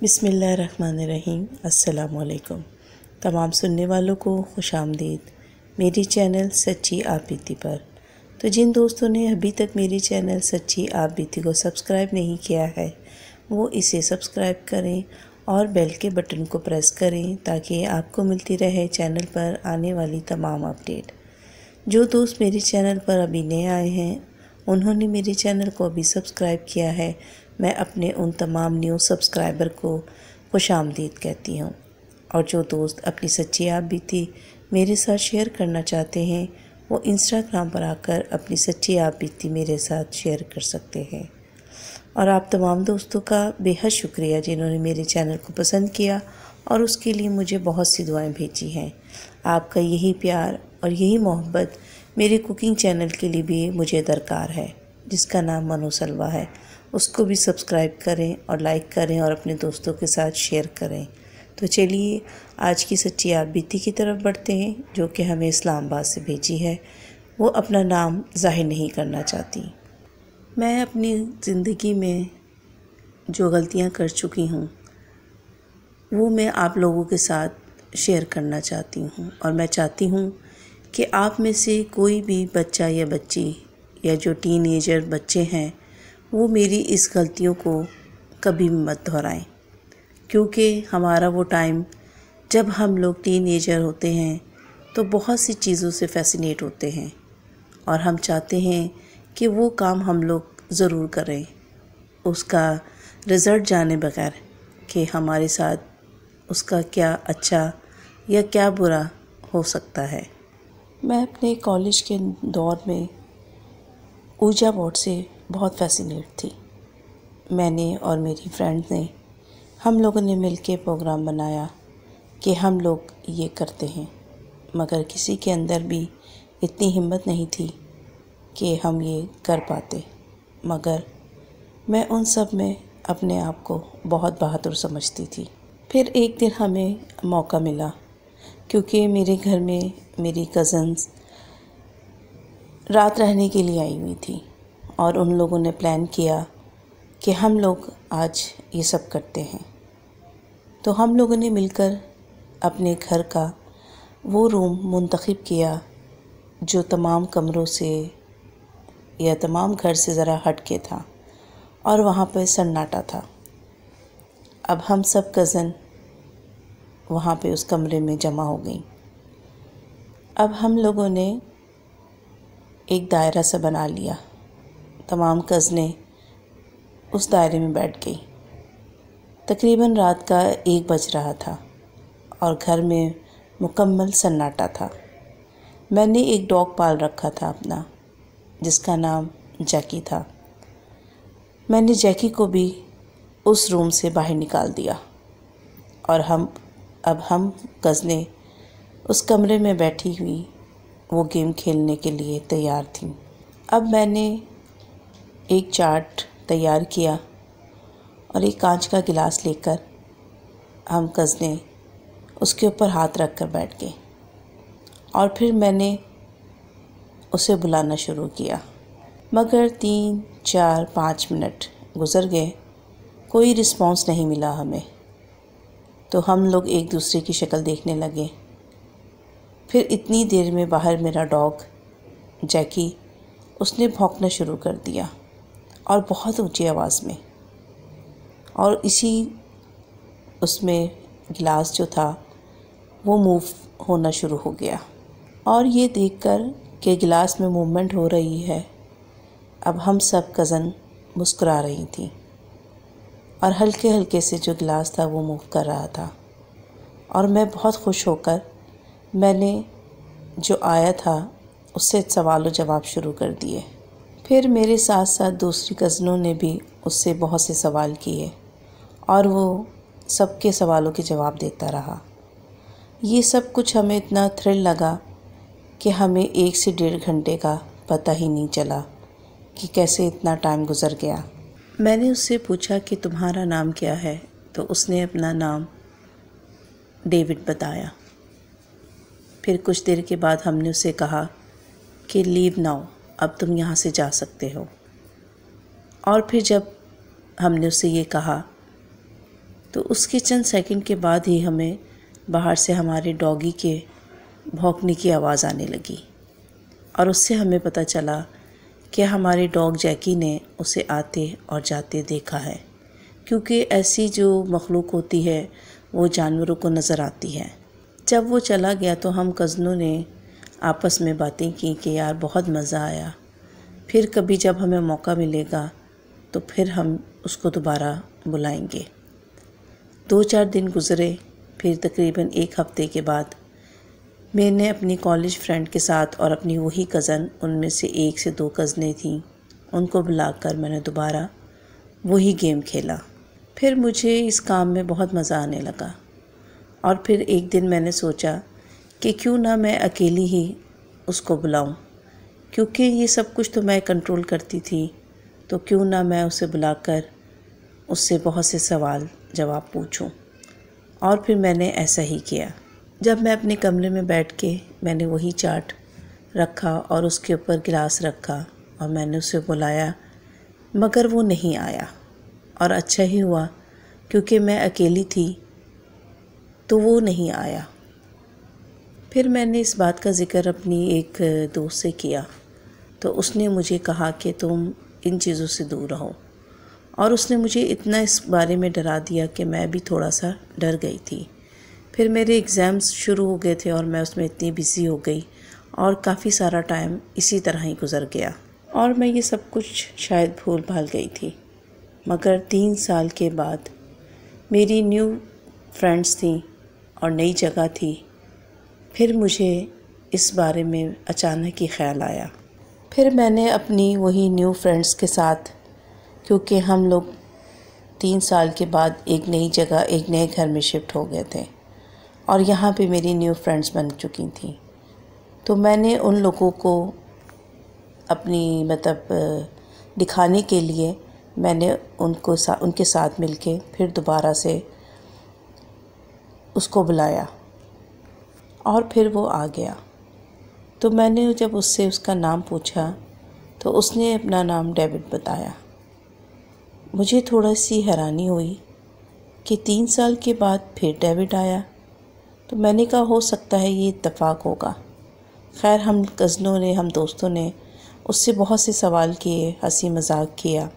बिसमीम् अल्लाम तमाम सुनने वालों को खुश आमदीद मेरी चैनल सच्ची आप बीती पर तो जिन दोस्तों ने अभी तक मेरी चैनल सच्ची आप बीती को सब्सक्राइब नहीं किया है वो इसे सब्सक्राइब करें और बेल के बटन को प्रेस करें ताकि आपको मिलती रहे चैनल पर आने वाली तमाम अपडेट जो दोस्त मेरे चैनल पर अभी नए आए हैं उन्होंने मेरे चैनल को अभी सब्सक्राइब किया है मैं अपने उन तमाम न्यू सब्सक्राइबर को खुश आमदीद कहती हूँ और जो दोस्त अपनी सच्ची आप भी थी मेरे साथ शेयर करना चाहते हैं वो इंस्टाग्राम पर आकर अपनी सच्ची आप बीती मेरे साथ शेयर कर सकते हैं और आप तमाम दोस्तों का बेहद शुक्रिया जिन्होंने मेरे चैनल को पसंद किया और उसके लिए मुझे बहुत सी दुआएं भेजी हैं आपका यही प्यार और यही मोहब्बत मेरे कुकिंग चैनल के लिए भी मुझे दरकार है जिसका नाम मनो है उसको भी सब्सक्राइब करें और लाइक करें और अपने दोस्तों के साथ शेयर करें तो चलिए आज की सच्ची आबीती की तरफ बढ़ते हैं जो कि हमें इस्लामाबाद से भेजी है वो अपना नाम जाहिर नहीं करना चाहती मैं अपनी ज़िंदगी में जो गलतियाँ कर चुकी हूँ वो मैं आप लोगों के साथ शेयर करना चाहती हूँ और मैं चाहती हूँ कि आप में से कोई भी बच्चा या बच्ची या जो टीन एजर बच्चे हैं वो मेरी इस गलतियों को कभी मत दोहराएं क्योंकि हमारा वो टाइम जब हम लोग टीन एजर होते हैं तो बहुत सी चीज़ों से फैसिनेट होते हैं और हम चाहते हैं कि वो काम हम लोग ज़रूर करें उसका रिज़ल्ट जाने बगैर कि हमारे साथ उसका क्या अच्छा या क्या बुरा हो सकता है मैं अपने कॉलेज के दौर में ऊर्जा बोर्ड से बहुत फैसिनेट थी मैंने और मेरी फ्रेंड ने हम लोगों ने मिल के प्रोग्राम बनाया कि हम लोग ये करते हैं मगर किसी के अंदर भी इतनी हिम्मत नहीं थी कि हम ये कर पाते मगर मैं उन सब में अपने आप को बहुत बहादुर समझती थी फिर एक दिन हमें मौका मिला क्योंकि मेरे घर में मेरी कज़न्स रात रहने के लिए आई हुई थी और उन लोगों ने प्लान किया कि हम लोग आज ये सब करते हैं तो हम लोगों ने मिलकर अपने घर का वो रूम मुंतखब किया जो तमाम कमरों से या तमाम घर से ज़रा हट के था और वहाँ पर सन्नाटा था अब हम सब कज़न वहाँ पे उस कमरे में जमा हो गई अब हम लोगों ने एक दायरा सा बना लिया तमाम कज़नें उस दायरे में बैठ गई तकरीबन रात का एक बज रहा था और घर में मुकम्मल सन्नाटा था मैंने एक डॉग पाल रखा था अपना जिसका नाम जैकी था मैंने जैकी को भी उस रूम से बाहर निकाल दिया और हम अब हम कज़नें उस कमरे में बैठी हुई वो गेम खेलने के लिए तैयार थी अब मैंने एक चाट तैयार किया और एक कांच का गिलास लेकर हम कज़ने उसके ऊपर हाथ रख कर बैठ गए और फिर मैंने उसे बुलाना शुरू किया मगर तीन चार पाँच मिनट गुज़र गए कोई रिस्पांस नहीं मिला हमें तो हम लोग एक दूसरे की शक्ल देखने लगे फिर इतनी देर में बाहर मेरा डॉग जैकी उसने भौंकना शुरू कर दिया और बहुत ऊंची आवाज़ में और इसी उसमें गिलास जो था वो मूव होना शुरू हो गया और ये देखकर कि गिलास में मूवमेंट हो रही है अब हम सब कज़न मुस्करा रही थी और हल्के हल्के से जो गिलास था वो मूव कर रहा था और मैं बहुत खुश होकर मैंने जो आया था उससे सवाल और जवाब शुरू कर दिए फिर मेरे साथ साथ दूसरी कज़नों ने भी उससे बहुत से सवाल किए और वो सबके सवालों के जवाब देता रहा ये सब कुछ हमें इतना थ्रिल लगा कि हमें एक से डेढ़ घंटे का पता ही नहीं चला कि कैसे इतना टाइम गुजर गया मैंने उससे पूछा कि तुम्हारा नाम क्या है तो उसने अपना नाम डेविड बताया फिर कुछ देर के बाद हमने उसे कहा कि लीव नाउ अब तुम यहाँ से जा सकते हो और फिर जब हमने उसे ये कहा तो उसके चंद सेकंड के बाद ही हमें बाहर से हमारे डॉगी के भौंकने की आवाज़ आने लगी और उससे हमें पता चला कि हमारे डॉग जैकी ने उसे आते और जाते देखा है क्योंकि ऐसी जो मखलूक होती है वो जानवरों को नज़र आती है जब वो चला गया तो हम कज़नों ने आपस में बातें की कि यार बहुत मज़ा आया फिर कभी जब हमें मौका मिलेगा तो फिर हम उसको दोबारा बुलाएंगे दो चार दिन गुजरे फिर तकरीबन एक हफ़्ते के बाद मैंने अपनी कॉलेज फ्रेंड के साथ और अपनी वही कज़न उनमें से एक से दो कज़नें थीं उनको बुलाकर मैंने दोबारा वही गेम खेला फिर मुझे इस काम में बहुत मज़ा आने लगा और फिर एक दिन मैंने सोचा कि क्यों ना मैं अकेली ही उसको बुलाऊं क्योंकि ये सब कुछ तो मैं कंट्रोल करती थी तो क्यों ना मैं उसे बुलाकर उससे बहुत से सवाल जवाब पूछूं और फिर मैंने ऐसा ही किया जब मैं अपने कमरे में बैठ के मैंने वही चाट रखा और उसके ऊपर गिलास रखा और मैंने उसे बुलाया मगर वो नहीं आया और अच्छा ही हुआ क्योंकि मैं अकेली थी तो वो नहीं आया फिर मैंने इस बात का ज़िक्र अपनी एक दोस्त से किया तो उसने मुझे कहा कि तुम इन चीज़ों से दूर रहो और उसने मुझे इतना इस बारे में डरा दिया कि मैं भी थोड़ा सा डर गई थी फिर मेरे एग्ज़ाम्स शुरू हो गए थे और मैं उसमें इतनी बिज़ी हो गई और काफ़ी सारा टाइम इसी तरह ही गुजर गया और मैं ये सब कुछ शायद भूल भाल गई थी मगर तीन साल के बाद मेरी न्यू फ्रेंड्स थी और नई जगह थी फिर मुझे इस बारे में अचानक ही ख्याल आया फिर मैंने अपनी वही न्यू फ्रेंड्स के साथ क्योंकि हम लोग तीन साल के बाद एक नई जगह एक नए घर में शिफ्ट हो गए थे और यहाँ पे मेरी न्यू फ्रेंड्स बन चुकी थी तो मैंने उन लोगों को अपनी मतलब दिखाने के लिए मैंने उनको सा, उनके साथ मिलके फिर दोबारा से उसको बुलाया और फिर वो आ गया तो मैंने जब उससे उसका नाम पूछा तो उसने अपना नाम डेविड बताया मुझे थोड़ा सी हैरानी हुई कि तीन साल के बाद फिर डेविड आया तो मैंने कहा हो सकता है ये इतफ़ाक़ होगा खैर हम कज़नों ने हम दोस्तों ने उससे बहुत से सवाल किए हंसी मजाक किया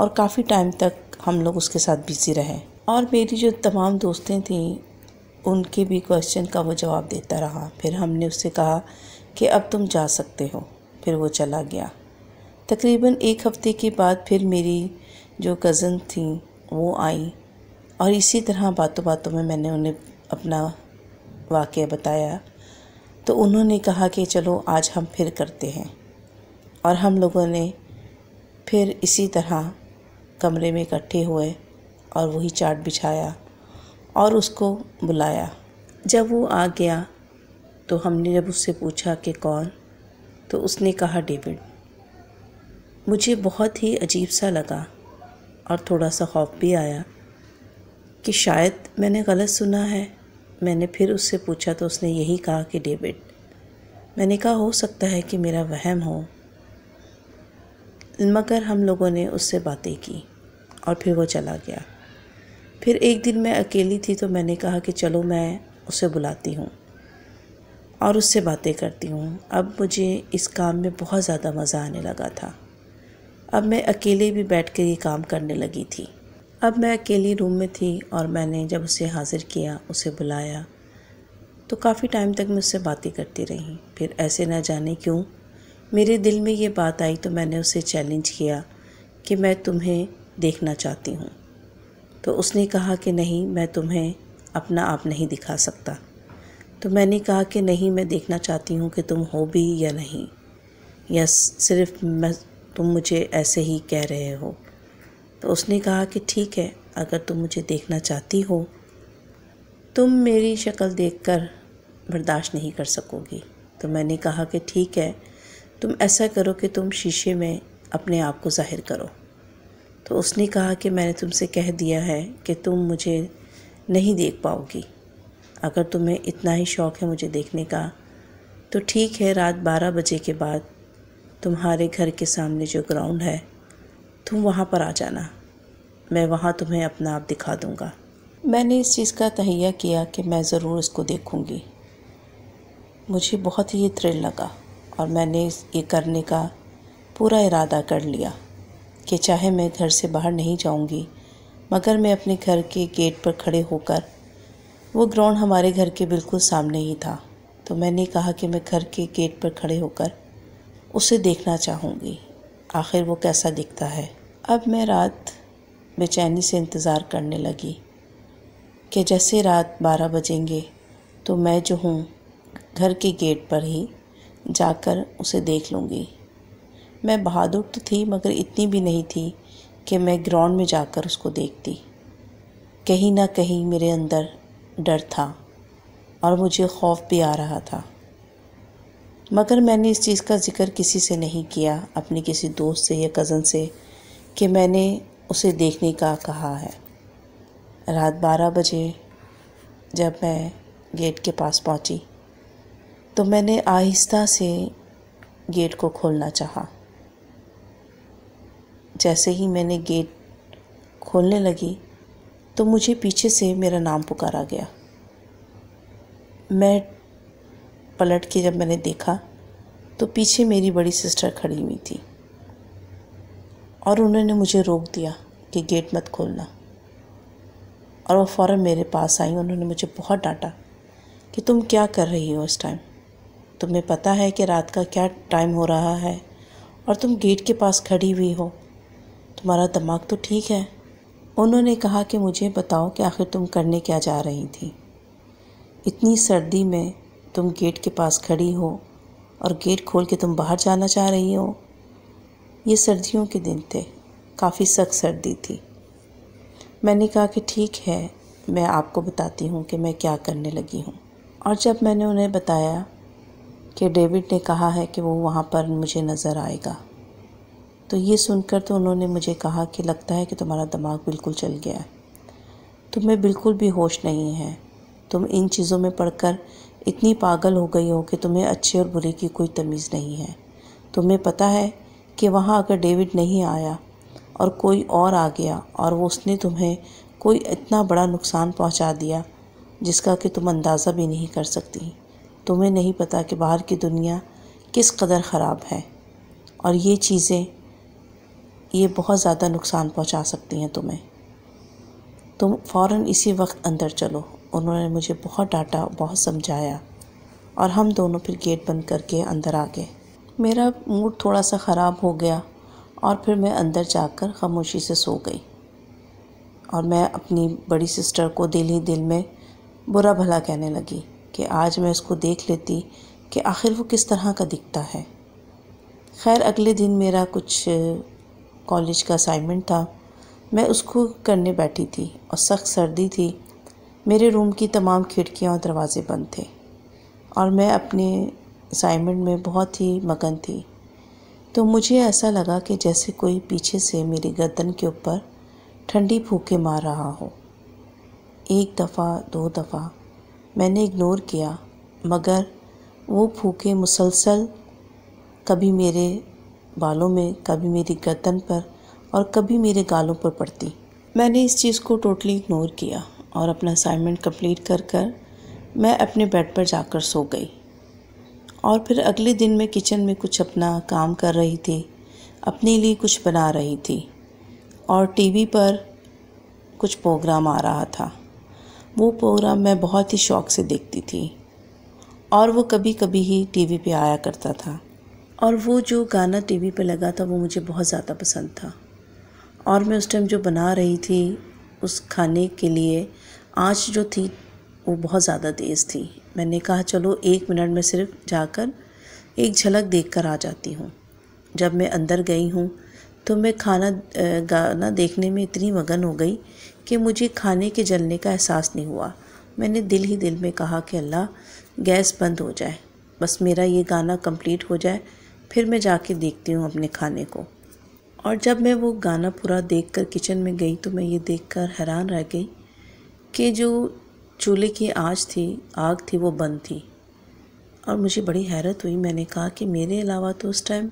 और काफ़ी टाइम तक हम लोग उसके साथ बिज़ी रहे और मेरी जो तमाम दोस्तें थीं उनके भी क्वेश्चन का वो जवाब देता रहा फिर हमने उससे कहा कि अब तुम जा सकते हो फिर वो चला गया तकरीबन एक हफ़्ते के बाद फिर मेरी जो कज़न थी वो आई और इसी तरह बातों बातों में मैंने उन्हें अपना वाक्य बताया तो उन्होंने कहा कि चलो आज हम फिर करते हैं और हम लोगों ने फिर इसी तरह कमरे में इकट्ठे हुए और वही चाट बिछाया और उसको बुलाया जब वो आ गया तो हमने जब उससे पूछा कि कौन तो उसने कहा डेविड मुझे बहुत ही अजीब सा लगा और थोड़ा सा खौफ भी आया कि शायद मैंने गलत सुना है मैंने फिर उससे पूछा तो उसने यही कहा कि डेविड मैंने कहा हो सकता है कि मेरा वहम हो मगर हम लोगों ने उससे बातें की और फिर वो चला गया फिर एक दिन मैं अकेली थी तो मैंने कहा कि चलो मैं उसे बुलाती हूँ और उससे बातें करती हूँ अब मुझे इस काम में बहुत ज़्यादा मज़ा आने लगा था अब मैं अकेले भी बैठ कर ये काम करने लगी थी अब मैं अकेली रूम में थी और मैंने जब उसे हाज़िर किया उसे बुलाया तो काफ़ी टाइम तक मैं उससे बातें करती रही फिर ऐसे ना जाने क्यों मेरे दिल में ये बात आई तो मैंने उसे चैलेंज किया कि मैं तुम्हें देखना चाहती हूँ तो उसने कहा कि नहीं मैं तुम्हें अपना आप नहीं दिखा सकता तो मैंने कहा कि नहीं मैं देखना चाहती हूँ कि तुम हो भी या नहीं या सिर्फ मैं तुम मुझे ऐसे ही कह रहे हो तो उसने कहा कि ठीक है अगर तुम मुझे देखना चाहती हो तुम मेरी शक्ल देखकर बर्दाश्त नहीं कर सकोगी तो मैंने कहा कि ठीक है तुम ऐसा करो कि तुम शीशे में अपने आप को ज़ाहिर करो तो उसने कहा कि मैंने तुमसे कह दिया है कि तुम मुझे नहीं देख पाओगी अगर तुम्हें इतना ही शौक़ है मुझे देखने का तो ठीक है रात बारह बजे के बाद तुम्हारे घर के सामने जो ग्राउंड है तुम वहाँ पर आ जाना मैं वहाँ तुम्हें अपना आप दिखा दूँगा मैंने इस चीज़ का तहैया किया कि मैं ज़रूर इसको देखूँगी मुझे बहुत ही थ्रिल लगा और मैंने ये करने का पूरा इरादा कर लिया कि चाहे मैं घर से बाहर नहीं जाऊंगी मगर मैं अपने घर के गेट पर खड़े होकर वो ग्राउंड हमारे घर के बिल्कुल सामने ही था तो मैंने कहा कि मैं घर के गेट पर खड़े होकर उसे देखना चाहूँगी आखिर वो कैसा दिखता है अब मैं रात बेचैनी से इंतज़ार करने लगी कि जैसे रात बारह बजेंगे तो मैं जो हूँ घर के गेट पर ही जाकर उसे देख लूँगी मैं बहादुर तो थी मगर इतनी भी नहीं थी कि मैं ग्राउंड में जाकर उसको देखती कहीं ना कहीं मेरे अंदर डर था और मुझे खौफ भी आ रहा था मगर मैंने इस चीज़ का ज़िक्र किसी से नहीं किया अपने किसी दोस्त से या कज़न से कि मैंने उसे देखने का कहा है रात बारह बजे जब मैं गेट के पास पहुंची तो मैंने आहिस्ता से गेट को खोलना चाहा जैसे ही मैंने गेट खोलने लगी तो मुझे पीछे से मेरा नाम पुकारा गया मैं पलट के जब मैंने देखा तो पीछे मेरी बड़ी सिस्टर खड़ी हुई थी और उन्होंने मुझे रोक दिया कि गेट मत खोलना और वो फ़ौर मेरे पास आई उन्होंने मुझे बहुत डांटा कि तुम क्या कर रही हो इस टाइम तुम्हें पता है कि रात का क्या टाइम हो रहा है और तुम गेट के पास खड़ी हुई हो तुम्हारा दिमाग तो ठीक है उन्होंने कहा कि मुझे बताओ कि आखिर तुम करने क्या जा रही थी इतनी सर्दी में तुम गेट के पास खड़ी हो और गेट खोल के तुम बाहर जाना चाह रही हो ये सर्दियों के दिन थे काफ़ी सख्त सर्दी थी मैंने कहा कि ठीक है मैं आपको बताती हूँ कि मैं क्या करने लगी हूँ और जब मैंने उन्हें बताया कि डेविड ने कहा है कि वो वहाँ पर मुझे नज़र आएगा तो ये सुनकर तो उन्होंने मुझे कहा कि लगता है कि तुम्हारा दिमाग बिल्कुल चल गया है तुम्हें बिल्कुल भी होश नहीं है तुम इन चीज़ों में पढ़कर इतनी पागल हो गई हो कि तुम्हें अच्छे और बुरे की कोई तमीज़ नहीं है तुम्हें पता है कि वहाँ अगर डेविड नहीं आया और कोई और आ गया और वो उसने तुम्हें कोई इतना बड़ा नुकसान पहुँचा दिया जिसका कि तुम अंदाज़ा भी नहीं कर सकती तुम्हें नहीं पता कि बाहर की दुनिया किस कदर ख़राब है और ये चीज़ें ये बहुत ज़्यादा नुकसान पहुंचा सकती हैं तुम्हें तुम फ़ौर इसी वक्त अंदर चलो उन्होंने मुझे बहुत डांटा बहुत समझाया और हम दोनों फिर गेट बंद करके अंदर आ गए मेरा मूड थोड़ा सा ख़राब हो गया और फिर मैं अंदर जाकर खामोशी से सो गई और मैं अपनी बड़ी सिस्टर को दिल ही दिल में बुरा भला कहने लगी कि आज मैं उसको देख लेती कि आखिर वो किस तरह का दिखता है खैर अगले दिन मेरा कुछ कॉलेज का असाइनमेंट था मैं उसको करने बैठी थी और सख्त सर्दी थी मेरे रूम की तमाम खिड़कियां और दरवाज़े बंद थे और मैं अपने असाइनमेंट में बहुत ही मगन थी तो मुझे ऐसा लगा कि जैसे कोई पीछे से मेरी गर्दन के ऊपर ठंडी फूके मार रहा हो एक दफ़ा दो दफ़ा मैंने इग्नोर किया मगर वो फूके मुसलसल कभी मेरे बालों में कभी मेरी गर्दन पर और कभी मेरे गालों पर पड़ती मैंने इस चीज़ को टोटली इग्नोर किया और अपना असाइनमेंट कंप्लीट कर कर मैं अपने बेड पर जाकर सो गई और फिर अगले दिन मैं किचन में कुछ अपना काम कर रही थी अपने लिए कुछ बना रही थी और टीवी पर कुछ प्रोग्राम आ रहा था वो प्रोग्राम मैं बहुत ही शौक़ से देखती थी और वो कभी कभी ही टीवी पे आया करता था और वो जो गाना टीवी पे लगा था वो मुझे बहुत ज़्यादा पसंद था और मैं उस टाइम जो बना रही थी उस खाने के लिए आँच जो थी वो बहुत ज़्यादा तेज़ थी मैंने कहा चलो एक मिनट में सिर्फ जाकर एक झलक देख कर आ जाती हूँ जब मैं अंदर गई हूँ तो मैं खाना गाना देखने में इतनी मगन हो गई कि मुझे खाने के जलने का एहसास नहीं हुआ मैंने दिल ही दिल में कहा कि अल्लाह गैस बंद हो जाए बस मेरा ये गाना कंप्लीट हो जाए फिर मैं जाके देखती हूँ अपने खाने को और जब मैं वो गाना पूरा देख कर किचन में गई तो मैं ये देख कर हैरान रह गई कि जो चूल्हे की आँच थी आग थी वो बंद थी और मुझे बड़ी हैरत हुई मैंने कहा कि मेरे अलावा तो उस टाइम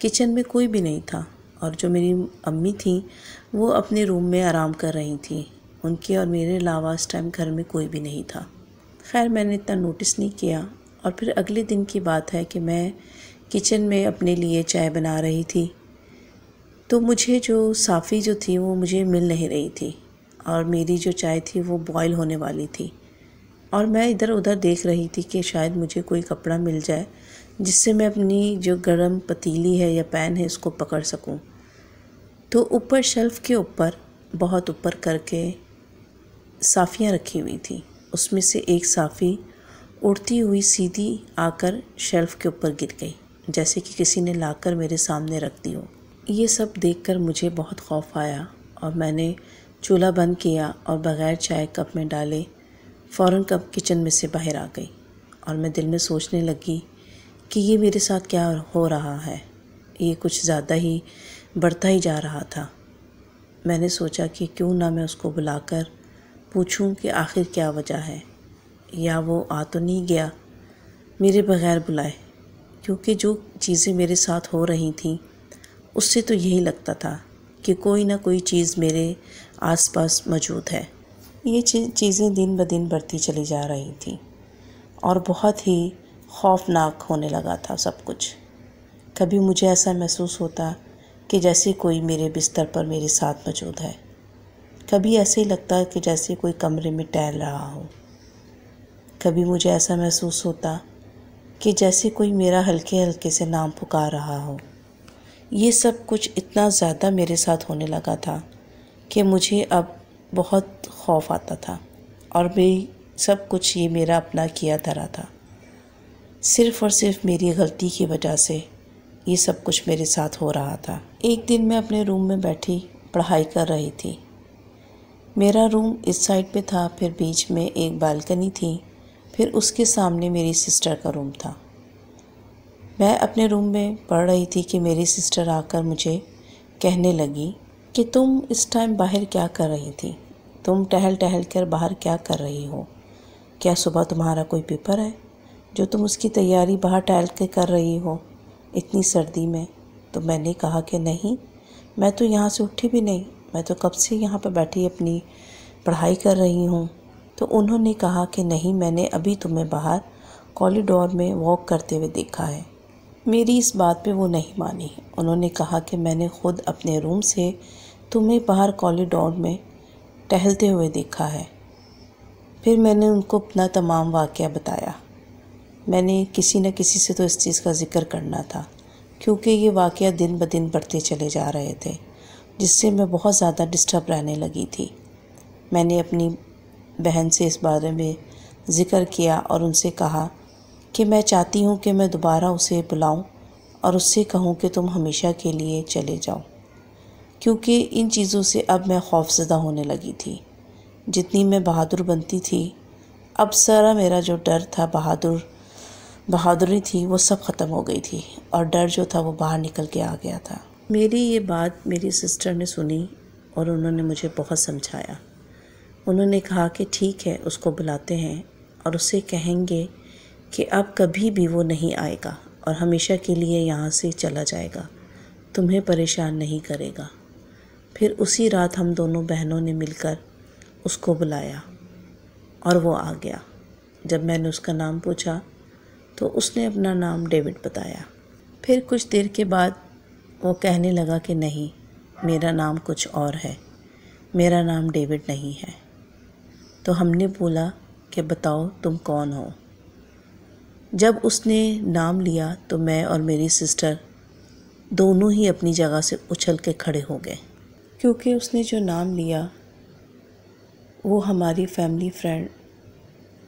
किचन में कोई भी नहीं था और जो मेरी अम्मी थी वो अपने रूम में आराम कर रही थी उनके और मेरे अलावा उस टाइम घर में कोई भी नहीं था खैर मैंने इतना नोटिस नहीं किया और फिर अगले दिन की बात है कि मैं किचन में अपने लिए चाय बना रही थी तो मुझे जो साफ़ी जो थी वो मुझे मिल नहीं रही थी और मेरी जो चाय थी वो बॉयल होने वाली थी और मैं इधर उधर देख रही थी कि शायद मुझे कोई कपड़ा मिल जाए जिससे मैं अपनी जो गर्म पतीली है या पैन है उसको पकड़ सकूं। तो ऊपर शेल्फ़ के ऊपर बहुत ऊपर करके साफ़ियाँ रखी हुई थी उसमें से एक साफ़ी उड़ती हुई सीधी आकर शेल्फ़ के ऊपर गिर गई जैसे कि किसी ने लाकर मेरे सामने रख दी हो ये सब देखकर मुझे बहुत खौफ आया और मैंने चूल्हा बंद किया और बग़ैर चाय कप में डाले फ़ौर कप किचन में से बाहर आ गई और मैं दिल में सोचने लगी कि ये मेरे साथ क्या हो रहा है ये कुछ ज़्यादा ही बढ़ता ही जा रहा था मैंने सोचा कि क्यों ना मैं उसको बुलाकर पूछूं कि आखिर क्या वजह है या वो आ तो नहीं गया मेरे बग़ैर बुलाए क्योंकि जो चीज़ें मेरे साथ हो रही थी उससे तो यही लगता था कि कोई ना कोई चीज़ मेरे आसपास मौजूद है ये चीज़ें दिन ब दिन बढ़ती चली जा रही थी और बहुत ही खौफनाक होने लगा था सब कुछ कभी मुझे ऐसा महसूस होता कि जैसे कोई मेरे बिस्तर पर मेरे साथ मौजूद है कभी ऐसे ही लगता कि जैसे कोई कमरे में टहल रहा हो कभी मुझे ऐसा महसूस होता कि जैसे कोई मेरा हल्के हल्के से नाम पुकार रहा हो ये सब कुछ इतना ज़्यादा मेरे साथ होने लगा था कि मुझे अब बहुत खौफ आता था और भी सब कुछ ये मेरा अपना किया धरा था सिर्फ़ और सिर्फ मेरी गलती की वजह से ये सब कुछ मेरे साथ हो रहा था एक दिन मैं अपने रूम में बैठी पढ़ाई कर रही थी मेरा रूम इस साइड पे था फिर बीच में एक बालकनी थी फिर उसके सामने मेरी सिस्टर का रूम था मैं अपने रूम में पढ़ रही थी कि मेरी सिस्टर आकर मुझे कहने लगी कि तुम इस टाइम बाहर क्या कर रही थी तुम टहल टहल कर बाहर क्या कर रही हो क्या सुबह तुम्हारा कोई पेपर है जो तुम उसकी तैयारी बाहर टहल के कर रही हो इतनी सर्दी में तो मैंने कहा कि नहीं मैं तो यहाँ से उठी भी नहीं मैं तो कब से यहाँ पर बैठी अपनी पढ़ाई कर रही हूँ तो उन्होंने कहा कि नहीं मैंने अभी तुम्हें बाहर कॉरिडोर में वॉक करते हुए देखा है मेरी इस बात पे वो नहीं मानी उन्होंने कहा कि मैंने खुद अपने रूम से तुम्हें बाहर कॉरिडोर में टहलते हुए देखा है फिर मैंने उनको अपना तमाम वाक़ बताया मैंने किसी न किसी से तो इस चीज़ का ज़िक्र करना था क्योंकि ये वाक़ दिन ब दिन बढ़ते चले जा रहे थे जिससे मैं बहुत ज़्यादा डिस्टर्ब रहने लगी थी मैंने अपनी बहन से इस बारे में ज़िक्र किया और उनसे कहा कि मैं चाहती हूँ कि मैं दोबारा उसे बुलाऊँ और उससे कहूँ कि तुम हमेशा के लिए चले जाओ क्योंकि इन चीज़ों से अब मैं खौफजदा होने लगी थी जितनी मैं बहादुर बनती थी अब सारा मेरा जो डर था बहादुर बहादुरी थी वो सब ख़त्म हो गई थी और डर जो था वो बाहर निकल के आ गया था मेरी ये बात मेरी सिस्टर ने सुनी और उन्होंने मुझे बहुत समझाया उन्होंने कहा कि ठीक है उसको बुलाते हैं और उसे कहेंगे कि अब कभी भी वो नहीं आएगा और हमेशा के लिए यहाँ से चला जाएगा तुम्हें परेशान नहीं करेगा फिर उसी रात हम दोनों बहनों ने मिलकर उसको बुलाया और वो आ गया जब मैंने उसका नाम पूछा तो उसने अपना नाम डेविड बताया फिर कुछ देर के बाद वो कहने लगा कि नहीं मेरा नाम कुछ और है मेरा नाम डेविड नहीं है तो हमने बोला कि बताओ तुम कौन हो जब उसने नाम लिया तो मैं और मेरी सिस्टर दोनों ही अपनी जगह से उछल के खड़े हो गए क्योंकि उसने जो नाम लिया वो हमारी फैमिली फ्रेंड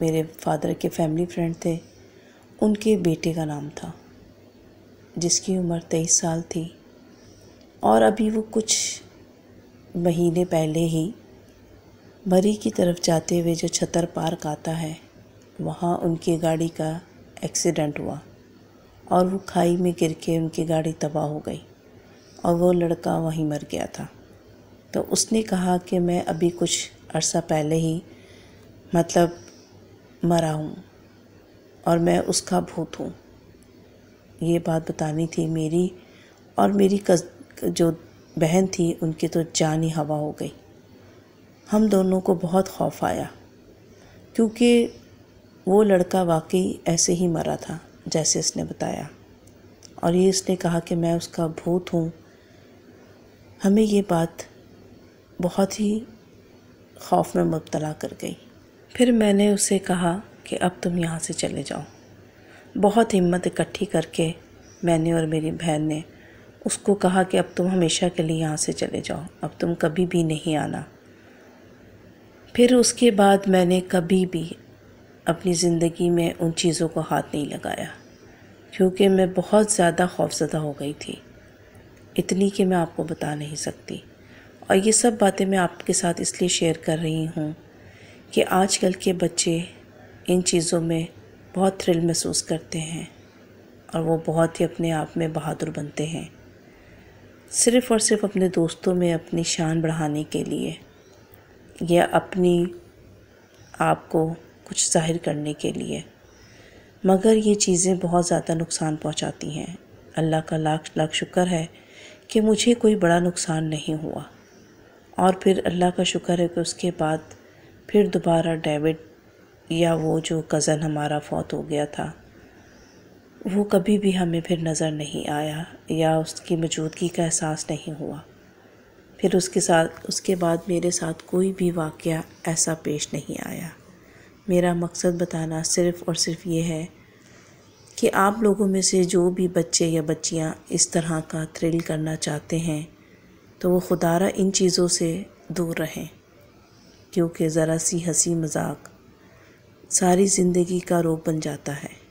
मेरे फादर के फैमिली फ्रेंड थे उनके बेटे का नाम था जिसकी उम्र तेईस साल थी और अभी वो कुछ महीने पहले ही मरी की तरफ जाते हुए जो छतर पार्क आता है वहाँ उनकी गाड़ी का एक्सीडेंट हुआ और वो खाई में गिर के उनकी गाड़ी तबाह हो गई और वो लड़का वहीं मर गया था तो उसने कहा कि मैं अभी कुछ अरसा पहले ही मतलब मरा हूँ और मैं उसका भूत हूँ ये बात बतानी थी मेरी और मेरी कज जो बहन थी उनकी तो जान ही हवा हो गई हम दोनों को बहुत खौफ आया क्योंकि वो लड़का वाकई ऐसे ही मरा था जैसे इसने बताया और ये इसने कहा कि मैं उसका भूत हूँ हमें ये बात बहुत ही खौफ में मुबतला कर गई फिर मैंने उसे कहा कि अब तुम यहाँ से चले जाओ बहुत हिम्मत इकट्ठी करके मैंने और मेरी बहन ने उसको कहा कि अब तुम हमेशा के लिए यहाँ से चले जाओ अब तुम कभी भी नहीं आना फिर उसके बाद मैंने कभी भी अपनी ज़िंदगी में उन चीज़ों को हाथ नहीं लगाया क्योंकि मैं बहुत ज़्यादा खौफजदा हो गई थी इतनी कि मैं आपको बता नहीं सकती और ये सब बातें मैं आपके साथ इसलिए शेयर कर रही हूँ कि आजकल के बच्चे इन चीज़ों में बहुत थ्रिल महसूस करते हैं और वो बहुत ही अपने आप में बहादुर बनते हैं सिर्फ़ और सिर्फ अपने दोस्तों में अपनी शान बढ़ाने के लिए या अपनी आप को कुछ जाहिर करने के लिए मगर ये चीज़ें बहुत ज़्यादा नुकसान पहुंचाती हैं अल्लाह का लाख लाख शुक्र है कि मुझे कोई बड़ा नुकसान नहीं हुआ और फिर अल्लाह का शुक्र है कि उसके बाद फिर दोबारा डेविड या वो जो कज़न हमारा फौत हो गया था वो कभी भी हमें फिर नज़र नहीं आया या उसकी मौजूदगी का एहसास नहीं हुआ फिर उसके साथ उसके बाद मेरे साथ कोई भी वाक़ ऐसा पेश नहीं आया मेरा मकसद बताना सिर्फ़ और सिर्फ ये है कि आप लोगों में से जो भी बच्चे या बच्चियां इस तरह का थ्रिल करना चाहते हैं तो वो खुदारा इन चीज़ों से दूर रहें क्योंकि ज़रा सी हंसी मजाक सारी ज़िंदगी का रोप बन जाता है